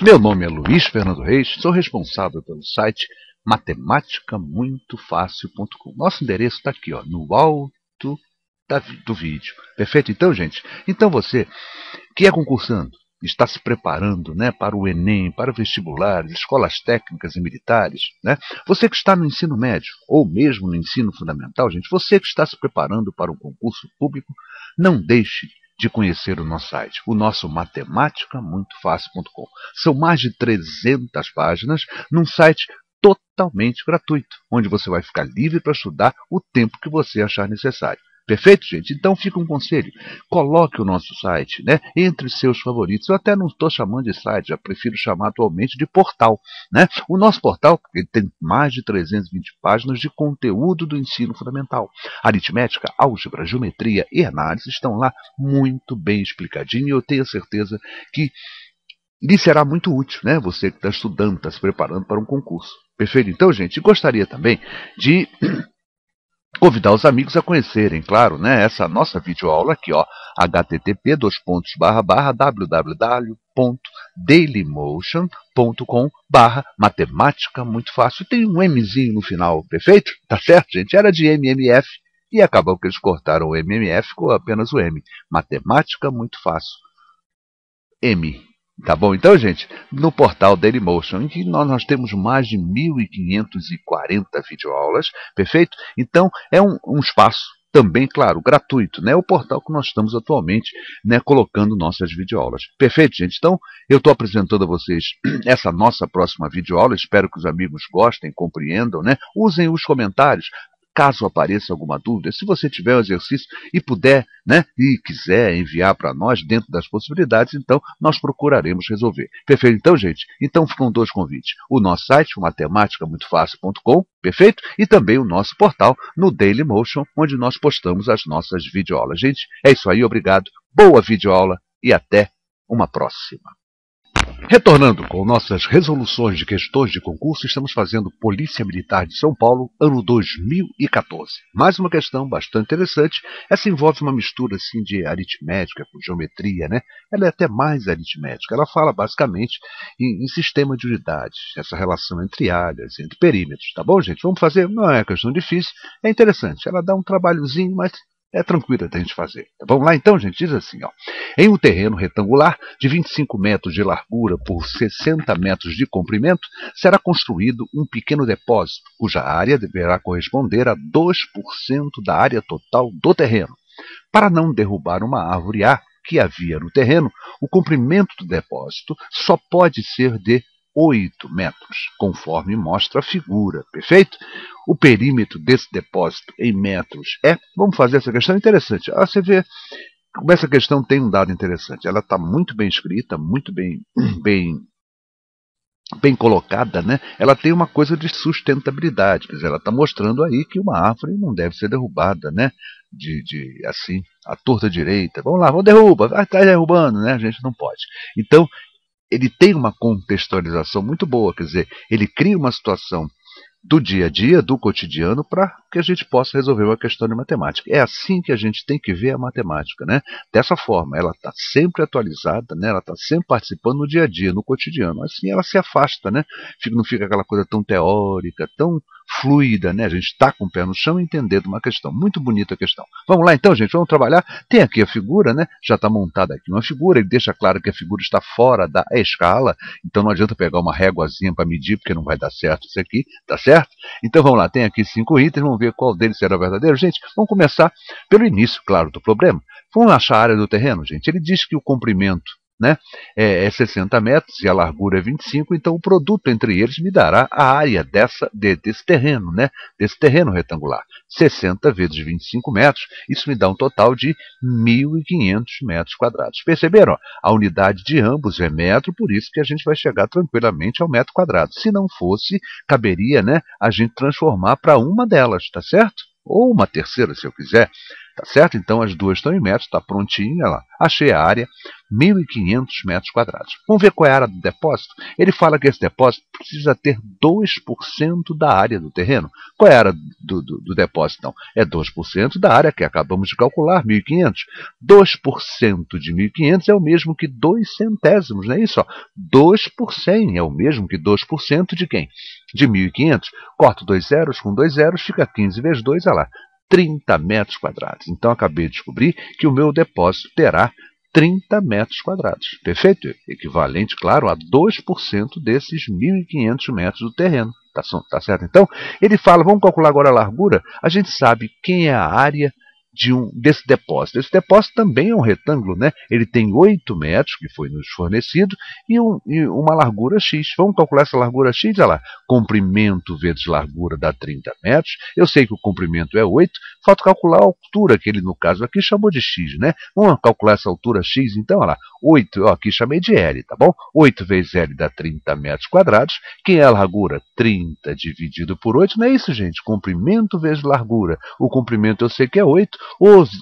Meu nome é Luiz Fernando Reis, sou responsável pelo site matematicamuitofácil.com. Nosso endereço está aqui, ó, no alto da, do vídeo. Perfeito? Então, gente, então você que é concursando, está se preparando né, para o Enem, para vestibulares, escolas técnicas e militares, né? você que está no ensino médio ou mesmo no ensino fundamental, gente, você que está se preparando para um concurso público, não deixe de conhecer o nosso site, o nosso matematicamuitofácil.com. São mais de 300 páginas num site totalmente gratuito, onde você vai ficar livre para estudar o tempo que você achar necessário. Perfeito, gente? Então fica um conselho. Coloque o nosso site né, entre seus favoritos. Eu até não estou chamando de site, já prefiro chamar atualmente de portal. Né? O nosso portal ele tem mais de 320 páginas de conteúdo do ensino fundamental. Aritmética, álgebra, geometria e análise estão lá muito bem explicadinho e eu tenho certeza que lhe será muito útil, né? Você que está estudando, está se preparando para um concurso. Perfeito? Então, gente, gostaria também de convidar os amigos a conhecerem, claro, né, essa nossa videoaula aqui, ó, http www.dailymotion.com barra matemática muito fácil. Tem um Mzinho no final, perfeito? Tá certo, gente? Era de MMF e acabou que eles cortaram o MMF, ficou apenas o M. Matemática muito fácil. M. Tá bom? Então, gente, no portal Dailymotion, em que nós, nós temos mais de 1.540 videoaulas, perfeito? Então, é um, um espaço também, claro, gratuito, né? É o portal que nós estamos atualmente, né, colocando nossas videoaulas. Perfeito, gente? Então, eu estou apresentando a vocês essa nossa próxima videoaula. Espero que os amigos gostem, compreendam, né? Usem os comentários caso apareça alguma dúvida, se você tiver o um exercício e puder, né, e quiser enviar para nós dentro das possibilidades, então nós procuraremos resolver. Perfeito? Então, gente, então ficam dois convites. O nosso site, matemáticamuitofácil.com, perfeito? E também o nosso portal no Dailymotion, onde nós postamos as nossas videoaulas. Gente, é isso aí, obrigado. Boa videoaula e até uma próxima. Retornando com nossas resoluções de questões de concurso, estamos fazendo Polícia Militar de São Paulo, ano 2014. Mais uma questão bastante interessante. Essa envolve uma mistura assim, de aritmética com geometria, né? Ela é até mais aritmética. Ela fala basicamente em, em sistema de unidades, essa relação entre áreas, entre perímetros. Tá bom, gente? Vamos fazer? Não é questão difícil, é interessante. Ela dá um trabalhozinho, mas é tranquila da gente fazer. Vamos lá então, gente? Diz assim, ó. Em um terreno retangular de 25 metros de largura por 60 metros de comprimento, será construído um pequeno depósito, cuja área deverá corresponder a 2% da área total do terreno. Para não derrubar uma árvore A que havia no terreno, o comprimento do depósito só pode ser de 8 metros, conforme mostra a figura, perfeito? O perímetro desse depósito em metros é... Vamos fazer essa questão interessante. Ah, você vê como essa questão tem um dado interessante. Ela está muito bem escrita, muito bem, bem, bem colocada. Né? Ela tem uma coisa de sustentabilidade. Quer dizer, ela está mostrando aí que uma árvore não deve ser derrubada né? de, de assim, à torta direita. Vamos lá, vamos derruba. Está derrubando, né? A gente não pode. Então, ele tem uma contextualização muito boa, quer dizer, ele cria uma situação do dia a dia, do cotidiano, para que a gente possa resolver uma questão de matemática. É assim que a gente tem que ver a matemática, né? Dessa forma, ela está sempre atualizada, né? Ela está sempre participando no dia a dia, no cotidiano. Assim, ela se afasta, né? Não fica aquela coisa tão teórica, tão fluida, né? A gente está com o pé no chão entendendo uma questão. Muito bonita a questão. Vamos lá então, gente, vamos trabalhar. Tem aqui a figura, né? Já está montada aqui uma figura, ele deixa claro que a figura está fora da escala, então não adianta pegar uma réguazinha para medir, porque não vai dar certo isso aqui, tá certo? Então vamos lá, tem aqui cinco itens, vamos ver qual deles será verdadeiro. Gente, vamos começar pelo início, claro, do problema. Vamos achar a área do terreno, gente. Ele diz que o comprimento né, é, é 60 metros e a largura é 25, então o produto entre eles me dará a área dessa, de, desse terreno, né, desse terreno retangular. 60 vezes 25 metros, isso me dá um total de 1.500 metros quadrados. Perceberam? A unidade de ambos é metro, por isso que a gente vai chegar tranquilamente ao metro quadrado. Se não fosse, caberia né, a gente transformar para uma delas, tá certo? Ou uma terceira, se eu quiser. Tá certo? Então as duas estão em metros, está prontinha lá. Achei a área, 1.500 metros quadrados. Vamos ver qual é a área do depósito? Ele fala que esse depósito precisa ter 2% da área do terreno. Qual é a área do, do, do depósito? Então, é 2% da área que acabamos de calcular, 1.500. 2% de 1.500 é o mesmo que 2 centésimos, não é isso? 2 por 100 é o mesmo que 2% de quem? De 1.500. Corto dois zeros com dois zeros, fica 15 vezes 2, olha lá, 30 metros quadrados. Então, acabei de descobrir que o meu depósito terá 30 metros quadrados. Perfeito? Equivalente, claro, a 2% desses 1.500 metros do terreno. Tá, tá certo? Então, ele fala, vamos calcular agora a largura. A gente sabe quem é a área de um, desse depósito. Esse depósito também é um retângulo, né? ele tem 8 metros, que foi nos fornecido, e, um, e uma largura x. Vamos calcular essa largura x, olha lá, comprimento vezes largura dá 30 metros, eu sei que o comprimento é 8, falta calcular a altura, que ele no caso aqui chamou de x. Né? Vamos calcular essa altura x, então, olha lá, 8, ó, aqui chamei de L, tá bom? 8 vezes L dá 30 metros quadrados, que é a largura 30 dividido por 8, não é isso, gente? Comprimento vezes largura. O comprimento eu sei que é 8,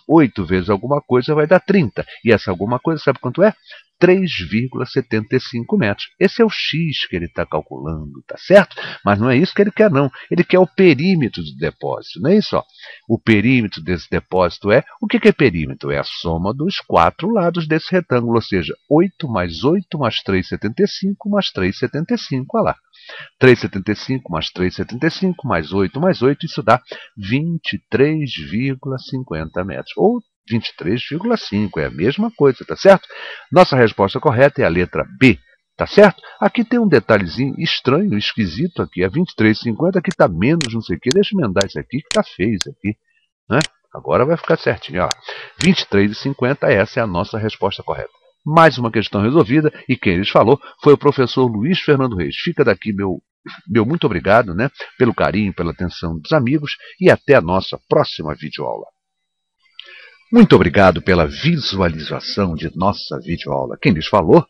8 vezes alguma coisa vai dar 30. E essa alguma coisa, sabe quanto é? 3,75 metros. Esse é o X que ele está calculando, tá certo? Mas não é isso que ele quer, não. Ele quer o perímetro do depósito, não é isso? Ó. O perímetro desse depósito é... O que, é perímetro? É a soma dos quatro lados desse retângulo, ou seja, 8 mais 8 mais 3,75 mais 3,75, olha lá. 3,75 mais 3,75 mais 8 mais 8, isso dá 23,50 metros, ou 23,5. É a mesma coisa, tá certo? Nossa resposta correta é a letra B. Tá certo? Aqui tem um detalhezinho estranho, esquisito aqui. É 23,50, aqui está menos não sei o quê. Deixa eu emendar isso aqui, que está feio isso aqui. Né? Agora vai ficar certinho. 23,50, essa é a nossa resposta correta. Mais uma questão resolvida, e quem lhes falou foi o professor Luiz Fernando Reis. Fica daqui meu, meu muito obrigado né, pelo carinho, pela atenção dos amigos, e até a nossa próxima videoaula. Muito obrigado pela visualização de nossa videoaula. Quem lhes falou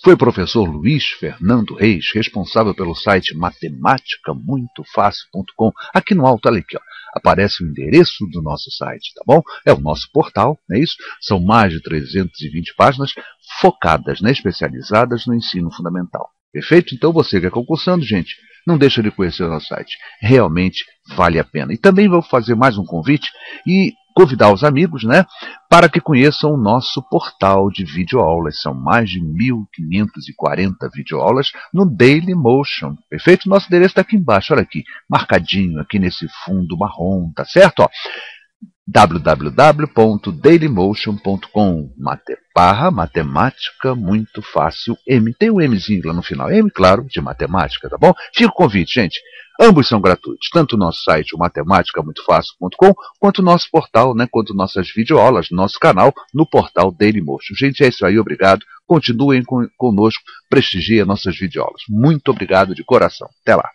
foi o professor Luiz Fernando Reis, responsável pelo site matematicamuitofácil.com. Aqui no alto, olha aqui, ó, aparece o endereço do nosso site, tá bom? É o nosso portal, não é isso? São mais de 320 páginas focadas, né, especializadas no ensino fundamental. Perfeito? Então você que é concursando, gente, não deixa de conhecer o nosso site. Realmente vale a pena. E também vou fazer mais um convite e convidar os amigos né, para que conheçam o nosso portal de videoaulas. São mais de 1.540 videoaulas no Dailymotion. Perfeito? Nosso endereço está aqui embaixo, olha aqui, marcadinho aqui nesse fundo marrom, tá certo? www.dailymotion.com Mateparra, matemática muito fácil, M. Tem um Mzinho lá no final, M, claro, de matemática, tá bom? Fica o convite, gente. Ambos são gratuitos, tanto o nosso site, o matematica-muito-fácil.com quanto o nosso portal, né, quanto nossas videoaulas, nosso canal, no portal Daily Motion. Gente, é isso aí, obrigado. Continuem com, conosco, prestigiem nossas videoaulas. Muito obrigado de coração. Até lá.